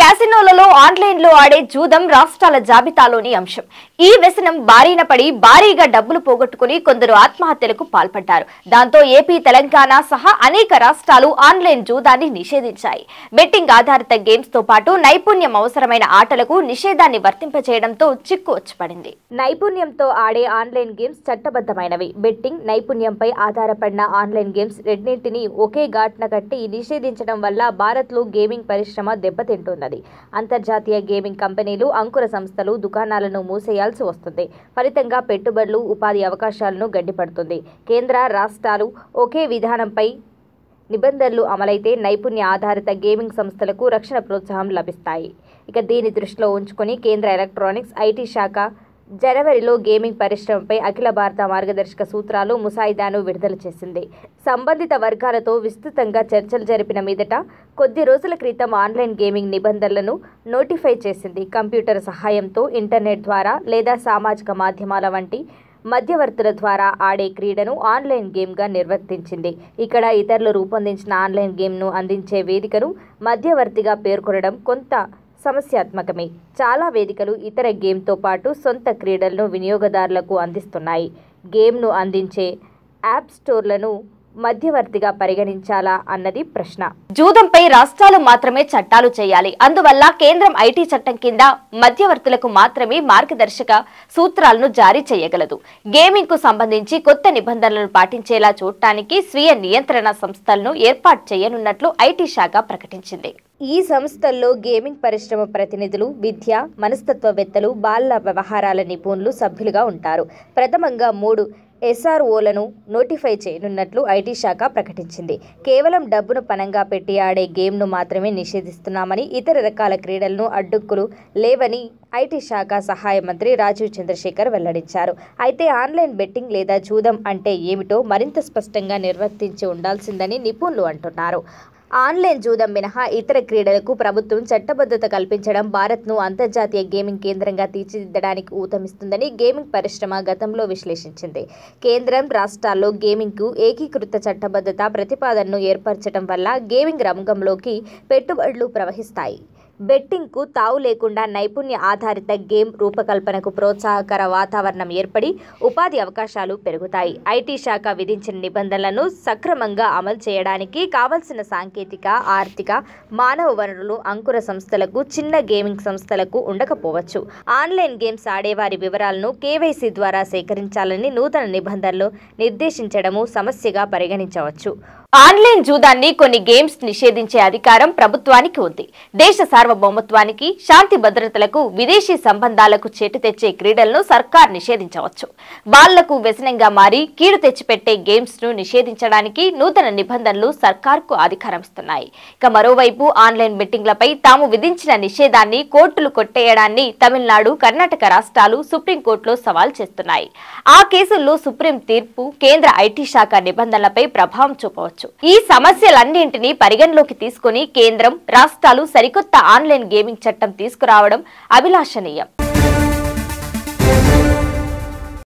క్యాసినోలలో ఆన్లైన్లో ఆడే జూదం రాష్ట్రాల జాబితాలోని అంశం ఈ వ్యసనం భారీన పడి భారీగా డబ్బులు పోగొట్టుకుని కొందరు ఆత్మహత్యలకు పాల్పడ్డారు దాంతో ఏపీ తెలంగాణ సహా అనేక రాష్ట్రాలు ఆన్లైన్ జూదాన్ని నిషేధించాయి బెట్టింగ్ ఆధారిత గేమ్స్ తో పాటు నైపుణ్యం అవసరమైన ఆటలకు నిషేధాన్ని వర్తింపచేయడంతో చిక్కు వచ్చిపడింది నైపుణ్యంతో ఆడే ఆన్లైన్ గేమ్స్ చట్టబద్ధమైనవి బెట్టింగ్ నైపుణ్యంపై ఆధారపడిన ఆన్లైన్ గేమ్స్ రెండింటినీ ఒకే ఘాట్న కట్టి నిషేధించడం వల్ల భారత్లో గేమింగ్ పరిశ్రమ దెబ్బతింటున్నది వస్తుంది అంతర్జాతీయ గేమింగ్ కంపెనీలు అంకుర సంస్థలు దుకాణాలను మూసేయాల్సి వస్తుంది ఫలితంగా పెట్టుబడులు ఉపాధి అవకాశాలను గడ్డిపడుతుంది కేంద్ర రాష్ట్రాలు ఒకే విధానంపై నిబంధనలు అమలైతే నైపుణ్య ఆధారిత గేమింగ్ సంస్థలకు రక్షణ ప్రోత్సాహం లభిస్తాయి ఇక దీని దృష్టిలో ఉంచుకొని కేంద్ర ఎలక్ట్రానిక్స్ ఐటీ శాఖ జనవరిలో గేమింగ్ పరిశ్రమపై అఖిల భారత మార్గదర్శక సూత్రాలు ముసాయిదాను విడుదల చేసింది సంబంధిత వర్గాలతో విస్తృతంగా చర్చలు జరిపిన మీదట కొద్ది రోజుల క్రితం ఆన్లైన్ గేమింగ్ నిబంధనలను నోటిఫై చేసింది కంప్యూటర్ సహాయంతో ఇంటర్నెట్ ద్వారా లేదా సామాజిక మాధ్యమాల వంటి మధ్యవర్తుల ద్వారా ఆడే క్రీడను ఆన్లైన్ గేమ్గా నిర్వర్తించింది ఇక్కడ ఇతరులు రూపొందించిన ఆన్లైన్ గేమ్ను అందించే వేదికను మధ్యవర్తిగా పేర్కొనడం కొంత సమస్యాత్మకమే చాలా వేదికలు ఇతర గేమ్తో పాటు సొంత క్రీడలను వినియోగదారులకు అందిస్తున్నాయి గేమ్ను అందించే యాప్ స్టోర్లను మధ్యవర్తిగా పరిగణించాలా అన్నది ప్రశ్న జూదంపై రాష్ట్రాలు మాత్రమే చట్టాలు చేయాలి అందువల్ల కేంద్రం ఐటీ చట్టం కింద మధ్యవర్తులకు మాత్రమే మార్గదర్శక సూత్రాలను జారీ చేయగలదు గేమింగ్ కు సంబంధించి కొత్త నిబంధనలను పాటించేలా చూడటానికి స్వీయ నియంత్రణ సంస్థలను ఏర్పాటు చేయనున్నట్లు ఐటీ శాఖ ప్రకటించింది ఈ సంస్థల్లో గేమింగ్ పరిశ్రమ ప్రతినిధులు విద్య మనస్తత్వవేత్తలు బాల వ్యవహారాల నిపుణులు సభ్యులుగా ఉంటారు ప్రథమంగా మూడు ఎస్ఆర్ఓలను నోటిఫై చేయనున్నట్లు ఐటీ శాఖ ప్రకటించింది కేవలం డబ్బును పనంగా పెట్టి ఆడే గేమ్ను మాత్రమే నిషేధిస్తున్నామని ఇతర రకాల క్రీడలను అడ్డుక్కులు లేవని ఐటీ శాఖ సహాయ మంత్రి రాజీవ్ చంద్రశేఖర్ వెల్లడించారు అయితే ఆన్లైన్ బెట్టింగ్ లేదా జూదం అంటే ఏమిటో మరింత స్పష్టంగా నిర్వర్తించి ఉండాల్సిందని నిపుణులు అంటున్నారు ఆన్లైన్ జూదం మినహా ఇతర క్రీడలకు ప్రభుత్వం చట్టబద్ధత కల్పించడం భారత్ను అంతర్జాతీయ గేమింగ్ కేంద్రంగా తీర్చిదిద్దడానికి ఊతమిస్తుందని గేమింగ్ పరిశ్రమ గతంలో విశ్లేషించింది కేంద్రం రాష్ట్రాల్లో గేమింగ్కు ఏకీకృత చట్టబద్ధత ప్రతిపాదనను ఏర్పరచడం వల్ల గేమింగ్ రంగంలోకి పెట్టుబడులు ప్రవహిస్తాయి బెట్టింగ్కు తావు లేకుండా నైపుణ్య ఆధారిత గేమ్ రూపకల్పనకు ప్రోత్సాహకర వాతావరణం ఏర్పడి ఉపాధి అవకాశాలు పెరుగుతాయి ఐటీ శాఖ విధించిన నిబంధనలను సక్రమంగా అమలు చేయడానికి కావలసిన సాంకేతిక ఆర్థిక మానవ వనరులు అంకుర సంస్థలకు చిన్న గేమింగ్ సంస్థలకు ఉండకపోవచ్చు ఆన్లైన్ గేమ్స్ ఆడేవారి వివరాలను కేవైసీ ద్వారా సేకరించాలని నూతన నిబంధనలు నిర్దేశించడము సమస్యగా పరిగణించవచ్చు ఆన్లైన్ జూదాన్ని కొన్ని గేమ్స్ నిషేధించే అధికారం ప్రభుత్వానికి ఉంది దేశ సార్వ సార్వభౌమత్వానికి శాంతి భద్రతలకు విదేశీ సంబంధాలకు చేటు తెచ్చే క్రీడలను సర్కార్ నిషేధించవచ్చు వాళ్లకు వ్యసనంగా మారి కీడు తెచ్చిపెట్టే గేమ్స్ ను నిషేధించడానికి నూతన నిబంధనలు కు అధికారమిస్తున్నాయి ఇక మరోవైపు ఆన్లైన్ బెట్టింగ్లపై తాము విధించిన నిషేధాన్ని కోర్టులు కొట్టేయడాన్ని తమిళనాడు కర్ణాటక రాష్ట్రాలు సుప్రీంకోర్టులో సవాల్ చేస్తున్నాయి ఆ కేసుల్లో సుప్రీం తీర్పు కేంద్ర ఐటీ శాఖ నిబంధనలపై ప్రభావం చూపవచ్చు ఈ సమస్యలన్నింటినీ పరిగణలోకి తీసుకుని కేంద్రం రాష్ట్రాలు సరికొత్త ఆన్లైన్ గేమింగ్ చట్టం తీసుకురావడం అభిలాషణీయం